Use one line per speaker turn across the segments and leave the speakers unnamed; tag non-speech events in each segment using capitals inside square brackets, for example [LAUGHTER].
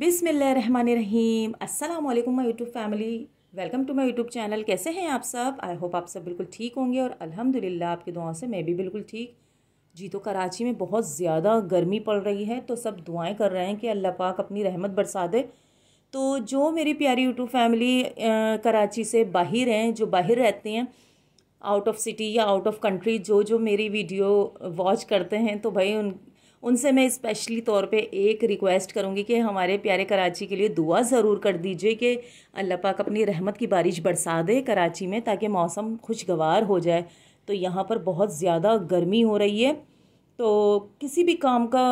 बिसमीम असल my YouTube family welcome to my YouTube channel कैसे हैं आप सब आई होप आप सब बिल्कुल ठीक होंगे और अल्हम्दुलिल्लाह आपकी दुआओं से मैं भी बिल्कुल ठीक जी तो कराची में बहुत ज़्यादा गर्मी पड़ रही है तो सब दुआएं कर रहे हैं कि अल्लाह पाक अपनी रहमत बरसा दे तो जो मेरी प्यारी यूट्यूब फैमिली कराची से बाहर हैं जो बाहर रहती हैं आउट ऑफ सिटी या आउट ऑफ कंट्री जो जो मेरी वीडियो वॉच करते हैं तो भाई उन उनसे मैं स्पेशली तौर पे एक रिक्वेस्ट करूँगी कि हमारे प्यारे कराची के लिए दुआ ज़रूर कर दीजिए कि अल्लाह पाक अपनी रहमत की बारिश बरसा दे कराची में ताकि मौसम खुशगवार हो जाए तो यहाँ पर बहुत ज़्यादा गर्मी हो रही है तो किसी भी काम का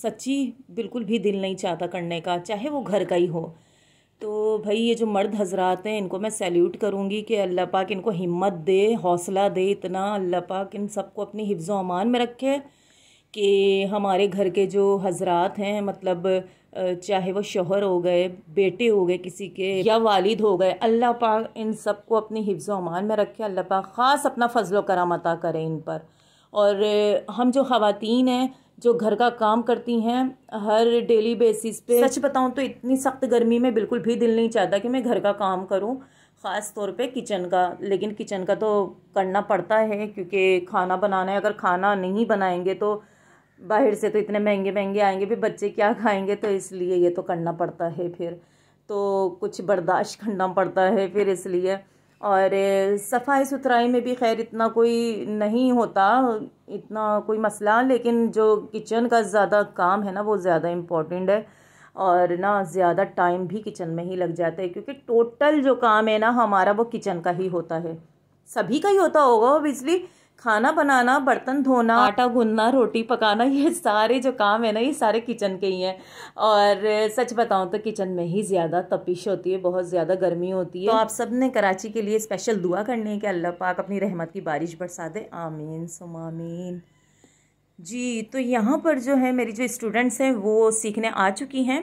सच्ची बिल्कुल भी दिल नहीं चाहता करने का चाहे वो घर का ही हो तो भाई ये जो मर्द हजरात हैं इनको मैं सैल्यूट करूँगी कि अल्लाह पाक इनको हिम्मत दे हौसला दे इतना अल्लाह पाक इन सबको अपनी हिफ्ज़ अमान में रखे कि हमारे घर के जो हजरात हैं मतलब चाहे वो शोहर हो गए बेटे हो गए किसी के या वालिद हो गए अल्लाह पाक इन सब को अपनी हिफ्ज़ अमान में रखे अल्लाह पाक ख़ास अपना फ़जल कराम अता करें इन पर और हम जो ख़वातीन हैं जो घर का काम करती हैं हर डेली बेसिस पे सच बताऊँ तो इतनी सख्त गर्मी में बिल्कुल भी दिल नहीं चाहता कि मैं घर का काम करूँ ख़ास तौर पे किचन का लेकिन किचन का तो करना पड़ता है क्योंकि खाना बनाना है अगर खाना नहीं बनाएंगे तो बाहर से तो इतने महंगे महंगे आएंगे भी बच्चे क्या खाएंगे तो इसलिए ये तो करना पड़ता है फिर तो कुछ बर्दाश्त करना पड़ता है फिर इसलिए और सफाई सुथराई में भी खैर इतना कोई नहीं होता इतना कोई मसला लेकिन जो किचन का ज़्यादा काम है ना वो ज़्यादा इम्पॉर्टेंट है और ना ज़्यादा टाइम भी किचन में ही लग जाता है क्योंकि टोटल जो काम है ना हमारा वो किचन का ही होता है सभी का ही होता होगा बिजली खाना बनाना बर्तन धोना आटा गूंदना रोटी पकाना ये सारे जो काम है ना ये सारे किचन के ही हैं और सच बताऊँ तो किचन में ही ज़्यादा तपिश होती है बहुत ज़्यादा गर्मी होती है तो आप सब ने कराची के लिए स्पेशल दुआ करनी है कि अल्लाह पाक अपनी रहमत की बारिश बरसा दे आमीन सुमामीन जी तो यहाँ पर जो है मेरी जो स्टूडेंट्स हैं वो सीखने आ चुकी हैं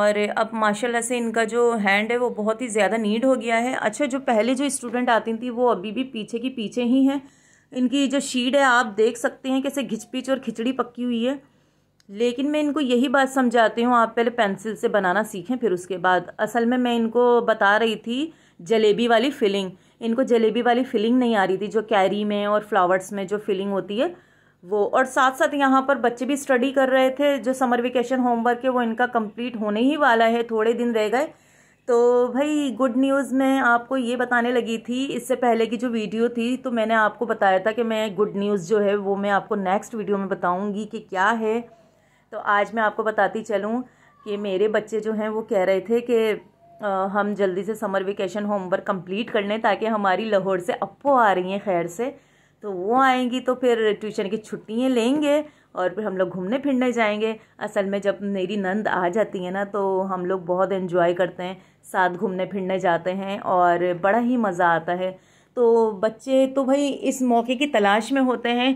और अब माशाल्लाह से इनका जो हैंड है वो बहुत ही ज़्यादा नीड हो गया है अच्छा जो पहले जो स्टूडेंट आती थी वो अभी भी पीछे की पीछे ही हैं इनकी जो शीट है आप देख सकते हैं कैसे घिचपिच और खिचड़ी पक्की हुई है लेकिन मैं इनको यही बात समझाती हूँ आप पहले पेंसिल से बनाना सीखें फिर उसके बाद असल में मैं इनको बता रही थी जलेबी वाली फिलिंग इनको जलेबी वाली फिलिंग नहीं आ रही थी जो कैरी में और फ्लावर्स में जो फिलिंग होती है वो और साथ साथ यहाँ पर बच्चे भी स्टडी कर रहे थे जो समर वेकेशन होमवर्क है वो इनका कंप्लीट होने ही वाला है थोड़े दिन रह गए तो भाई गुड न्यूज़ मैं आपको ये बताने लगी थी इससे पहले की जो वीडियो थी तो मैंने आपको बताया था कि मैं गुड न्यूज़ जो है वो मैं आपको नेक्स्ट वीडियो में बताऊंगी कि क्या है तो आज मैं आपको बताती चलूँ कि मेरे बच्चे जो हैं वो कह रहे थे कि हम जल्दी से समर वेकेशन होमवर्क कम्प्लीट कर लें ताकि हमारी लाहौर से अपो आ रही हैं खैर से तो वो आएंगी तो फिर ट्यूशन की छुट्टियाँ लेंगे और फिर हम लोग घूमने फिरने जाएंगे असल में जब मेरी नंद आ जाती है ना तो हम लोग बहुत इन्जॉय करते हैं साथ घूमने फिरने जाते हैं और बड़ा ही मज़ा आता है तो बच्चे तो भाई इस मौके की तलाश में होते हैं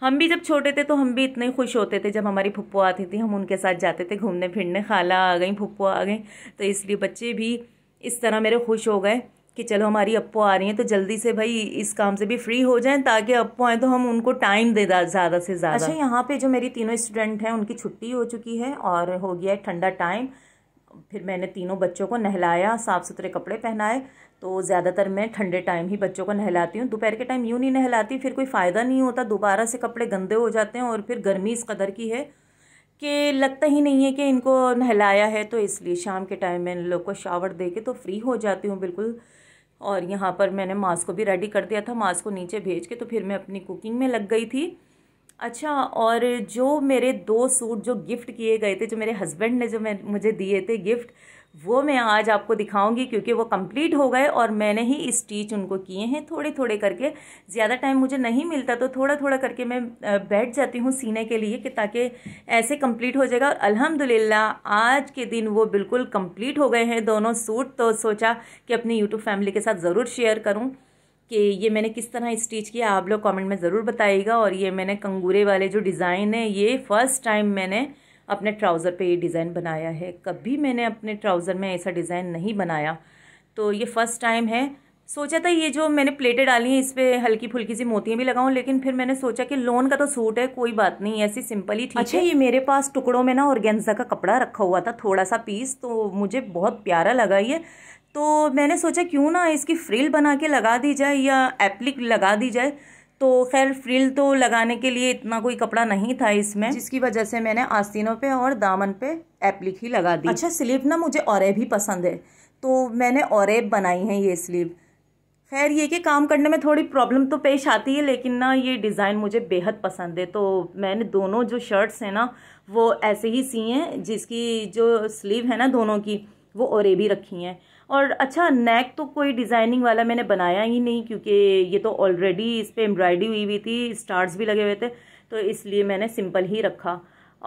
हम भी जब छोटे थे तो हम भी इतने खुश होते थे जब हमारी फुप्पो आती थी हम उनके साथ जाते थे घूमने फिरने खाला आ गई फुप्पो आ गई तो इसलिए बच्चे भी इस तरह मेरे खुश हो गए कि चलो हमारी अपो आ रही हैं तो जल्दी से भाई इस काम से भी फ्री हो जाएं ताकि अपो आए तो हम उनको टाइम दे ज़्यादा से ज़्यादा अच्छा यहाँ पे जो मेरी तीनों स्टूडेंट हैं उनकी छुट्टी हो चुकी है और हो गया है ठंडा टाइम फिर मैंने तीनों बच्चों को नहलाया साफ़ सुथरे कपड़े पहनाए तो ज़्यादातर मैं ठंडे टाइम ही बच्चों को नहलाती हूँ दोपहर के टाइम यूँ नहीं नहलाती फिर कोई फ़ायदा नहीं होता दोबारा से कपड़े गंदे हो जाते हैं और फिर गर्मी इस कदर की है कि लगता ही नहीं है कि इनको नहलाया है तो इसलिए शाम के टाइम में इन लोग को शावर दे के तो फ्री हो जाती हूँ बिल्कुल और यहाँ पर मैंने मांस को भी रेडी कर दिया था मांस को नीचे भेज के तो फिर मैं अपनी कुकिंग में लग गई थी अच्छा और जो मेरे दो सूट जो गिफ्ट किए गए थे जो मेरे हस्बैंड ने जो मैं मुझे दिए थे गिफ्ट वो मैं आज आपको दिखाऊंगी क्योंकि वो कंप्लीट हो गए और मैंने ही स्टिच उनको किए हैं थोड़े थोड़े करके ज़्यादा टाइम मुझे नहीं मिलता तो थोड़ा थोड़ा करके मैं बैठ जाती हूँ सीने के लिए कि ताकि ऐसे कंप्लीट हो जाएगा और अल्हम्दुलिल्लाह आज के दिन वो बिल्कुल कंप्लीट हो गए हैं दोनों सूट तो सोचा कि अपनी यूट्यूब फैमिली के साथ ज़रूर शेयर करूँ कि ये मैंने किस तरह स्टिच किया आप लोग कमेंट में ज़रूर बताइएगा और ये मैंने कंगूरे वाले जो डिज़ाइन है ये फ़र्स्ट टाइम मैंने अपने ट्राउज़र पे ये डिज़ाइन बनाया है कभी मैंने अपने ट्राउज़र में ऐसा डिज़ाइन नहीं बनाया तो ये फ़र्स्ट टाइम है सोचा था ये जो मैंने प्लेटें डाली हैं इस पर हल्की फुल्की सी मोतियाँ भी लगाऊँ लेकिन फिर मैंने सोचा कि लोन का तो सूट है कोई बात नहीं ऐसी सिंपल ही थी अच्छा ये मेरे पास टुकड़ों में ना और गेंजा का कपड़ा रखा हुआ था थोड़ा सा पीस तो मुझे बहुत प्यारा लगा ये तो मैंने सोचा क्यों ना इसकी फ्रिल बना के लगा दी जाए या एप्लिक लगा दी जाए तो खैर फ्रिल तो लगाने के लिए इतना कोई कपड़ा नहीं था इसमें जिसकी वजह से मैंने आस्तीनों पे और दामन पे एप्लिक ही लगा दी अच्छा स्लीव ना मुझे और ही पसंद है तो मैंने और बनाई है ये स्लीव खैर ये कि काम करने में थोड़ी प्रॉब्लम तो पेश आती है लेकिन ना ये डिज़ाइन मुझे बेहद पसंद है तो मैंने दोनों जो शर्ट्स हैं ना वो ऐसे ही सी हैं जिसकी जो स्लीव है ना दोनों की वो औरे भी रखी हैं और अच्छा नेक तो कोई डिज़ाइनिंग वाला मैंने बनाया ही नहीं क्योंकि ये तो ऑलरेडी इस पर एम्ब्रॉयडरी हुई हुई थी स्टार्स भी लगे हुए थे तो इसलिए मैंने सिंपल ही रखा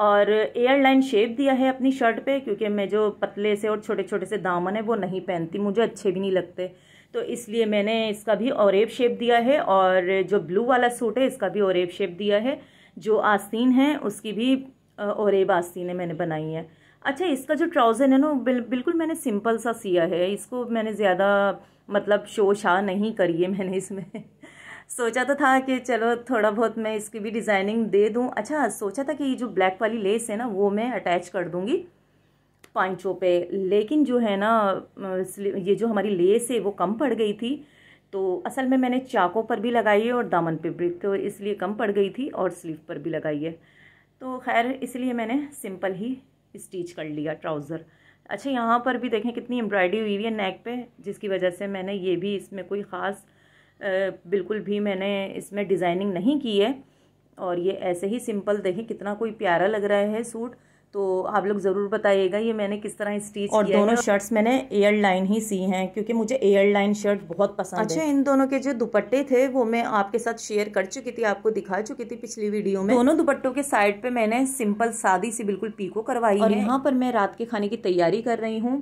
और एयरलाइन शेप दिया है अपनी शर्ट पे क्योंकि मैं जो पतले से और छोटे छोटे से दामन है वो नहीं पहनती मुझे अच्छे भी नहीं लगते तो इसलिए मैंने इसका भी औरेब शेप दिया है और जो ब्लू वाला सूट है इसका भी औरब शेप दिया है जो आस्तीन है उसकी भी आस्तीन है मैंने बनाई है अच्छा इसका जो ट्राउज़र है ना बिल, बिल्कुल मैंने सिंपल सा सिया है इसको मैंने ज़्यादा मतलब शो शाह नहीं करी है मैंने इसमें [LAUGHS] सोचा तो था कि चलो थोड़ा बहुत मैं इसकी भी डिज़ाइनिंग दे दूँ अच्छा सोचा था कि ये जो ब्लैक वाली लेस है ना वो मैं अटैच कर दूँगी पांचों पे लेकिन जो है ना ये जो हमारी लेस है वो कम पड़ गई थी तो असल में मैंने चाकों पर भी लगाई है और दामन पे भी तो इसलिए कम पड़ गई थी और स्लीव पर भी लगाई है तो खैर इसलिए मैंने सिंपल ही स्टिच कर लिया ट्राउज़र अच्छा यहाँ पर भी देखें कितनी एम्ब्रॉयडरी हुई हुई है नेक पे जिसकी वजह से मैंने ये भी इसमें कोई ख़ास बिल्कुल भी मैंने इसमें डिज़ाइनिंग नहीं की है और ये ऐसे ही सिंपल देखें कितना कोई प्यारा लग रहा है सूट तो आप लोग ज़रूर बताइएगा ये मैंने किस तरह स्टीच और किया दोनों शर्ट्स मैंने एयर लाइन ही सी हैं क्योंकि मुझे एयर लाइन शर्ट बहुत पसंद अच्छा है। इन दोनों के जो दुपट्टे थे वो मैं आपके साथ शेयर कर चुकी थी आपको दिखा चुकी थी पिछली वीडियो में दोनों दुपट्टों के साइड पे मैंने सिंपल सादी सी बिल्कुल पीको करवाई और यहाँ पर मैं रात के खाने की तैयारी कर रही हूँ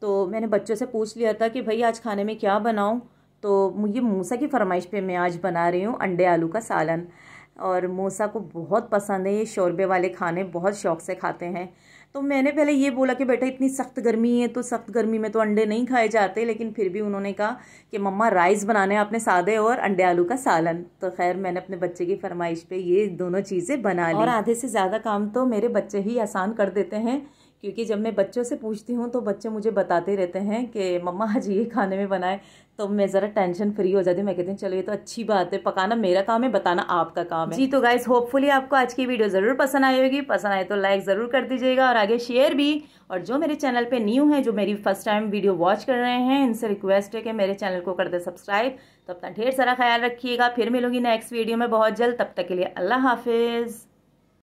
तो मैंने बच्चों से पूछ लिया था कि भाई आज खाने में क्या बनाऊँ तो ये मूसा की फरमाइश पे मैं आज बना रही हूँ अंडे आलू का सालन और मोसा को बहुत पसंद है ये शोरबे वाले खाने बहुत शौक़ से खाते हैं तो मैंने पहले ये बोला कि बेटा इतनी सख्त गर्मी है तो सख्त गर्मी में तो अंडे नहीं खाए जाते लेकिन फिर भी उन्होंने कहा कि मम्मा राइस बनाने आपने सादे और अंडे आलू का सालन तो खैर मैंने अपने बच्चे की फरमाइश पे ये दोनों चीज़ें बना ली और आधे से ज़्यादा काम तो मेरे बच्चे ही आसान कर देते हैं क्योंकि जब मैं बच्चों से पूछती हूँ तो बच्चे मुझे बताते रहते हैं कि मम्मा आज ये खाने में बनाए तो मैं ज़रा टेंशन फ्री हो जाती हूँ मैं कहती हूँ चलो ये तो अच्छी बात है पकाना मेरा काम है बताना आपका काम है जी तो गाइज होपफुली आपको आज की वीडियो ज़रूर पसंद आई होगी पसंद आए तो लाइक ज़रूर कर दीजिएगा और आगे शेयर भी और जो मेरे चैनल पर न्यू है जो मेरी फर्स्ट टाइम वीडियो वॉच कर रहे हैं इनसे रिक्वेस्ट है कि मेरे चैनल को कर दे सब्सक्राइब तो अपना ढेर सारा ख्याल रखिएगा फिर मिलूंगी नेक्स्ट वीडियो में बहुत जल्द तब तक के लिए अल्लाह हाफिज़